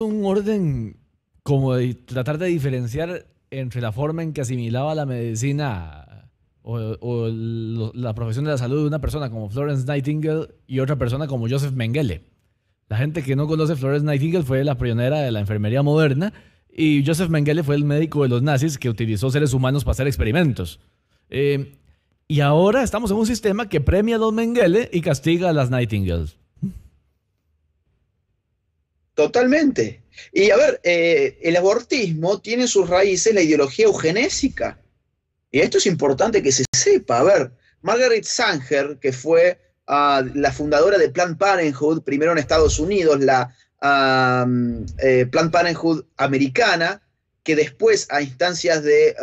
un orden como de tratar de diferenciar entre la forma en que asimilaba la medicina o, la profesión de la salud de una persona como Florence Nightingale y otra persona como Joseph Mengele. La gente que no conoce Florence Nightingale fue la pionera de la enfermería moderna y Joseph Mengele fue el médico de los nazis que utilizó seres humanos para hacer experimentos. Eh, y ahora estamos en un sistema que premia a los Mengele y castiga a las Nightingales. Totalmente. Y a ver, eh, el abortismo tiene sus raíces en la ideología eugenésica. Y esto es importante que se sepa. A ver, Margaret Sanger, que fue ah, la fundadora de Planned Parenthood, primero en Estados Unidos, la Plan eh, Planned Parenthood americana, que después a instancias de,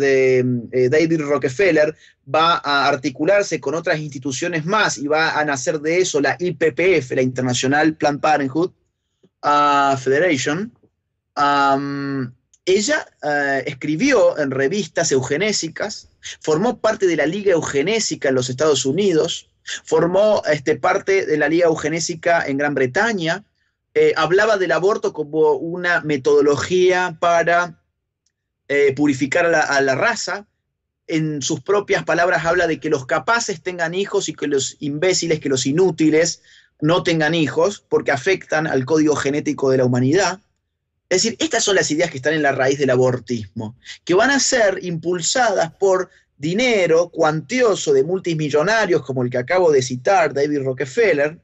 eh, mm, David Rockefeller va a articularse con otras instituciones más y va a nacer de eso la IPPF, la Internacional Planned Parenthood, Federation, ella eh, escribió en revistas eugenésicas, formó parte de la Liga Eugenésica en los Estados Unidos, formó este, parte de la Liga Eugenésica en Gran Bretaña, eh, hablaba del aborto como una metodología para eh, purificar a la, raza. En sus propias palabras habla de que los capaces tengan hijos y que los imbéciles, que los inútiles no tengan hijos porque afectan al código genético de la humanidad. Es decir, estas son las ideas que están en la raíz del abortismo, que van a ser impulsadas por dinero cuantioso de multimillonarios como el que acabo de citar, David Rockefeller,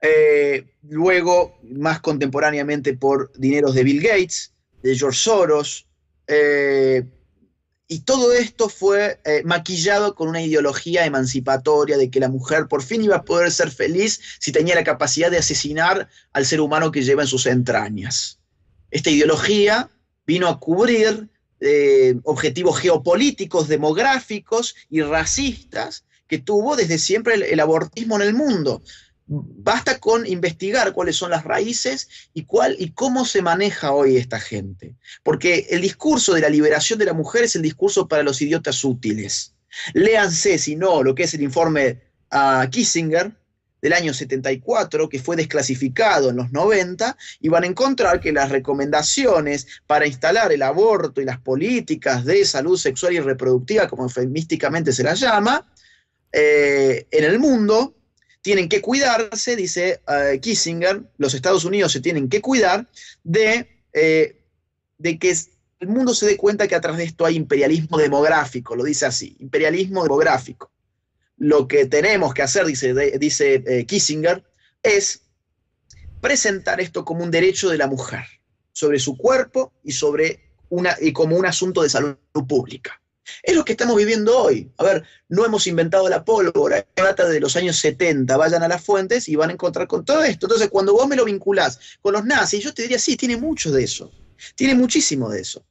eh, luego más contemporáneamente por dineros de Bill Gates, de George Soros, eh, y todo esto fue eh, maquillado con una ideología emancipatoria de que la mujer por fin iba a poder ser feliz si tenía la capacidad de asesinar al ser humano que lleva en sus entrañas. Esta ideología vino a cubrir eh, objetivos geopolíticos, demográficos y racistas que tuvo desde siempre el abortismo en el mundo basta con investigar cuáles son las raíces y, cuál, y cómo se maneja hoy esta gente. Porque el discurso de la liberación de la mujer es el discurso para los idiotas útiles. Léanse, si no, lo que es el informe ah, Kissinger del año 74, que fue desclasificado en los 90, y van a encontrar que las recomendaciones para instalar el aborto y las políticas de salud sexual y reproductiva, como eufemísticamente se las llama, eh, en el mundo, tienen que cuidarse, dice eh, Kissinger, los Estados Unidos se tienen que cuidar de, eh, de que el mundo se dé cuenta que atrás de esto hay imperialismo demográfico, lo dice así, imperialismo demográfico. Lo que tenemos que hacer, dice, dice eh, Kissinger, es presentar esto como un derecho de la mujer sobre su cuerpo y sobre una y como un asunto de salud pública. Es lo que estamos viviendo hoy. A ver, no hemos inventado la pólvora, trata de los años 70. Vayan a las fuentes y van a encontrar con todo esto. Entonces, cuando vos me lo vinculás con los nazis, yo te diría, sí, tiene mucho de eso. Tiene muchísimo de eso.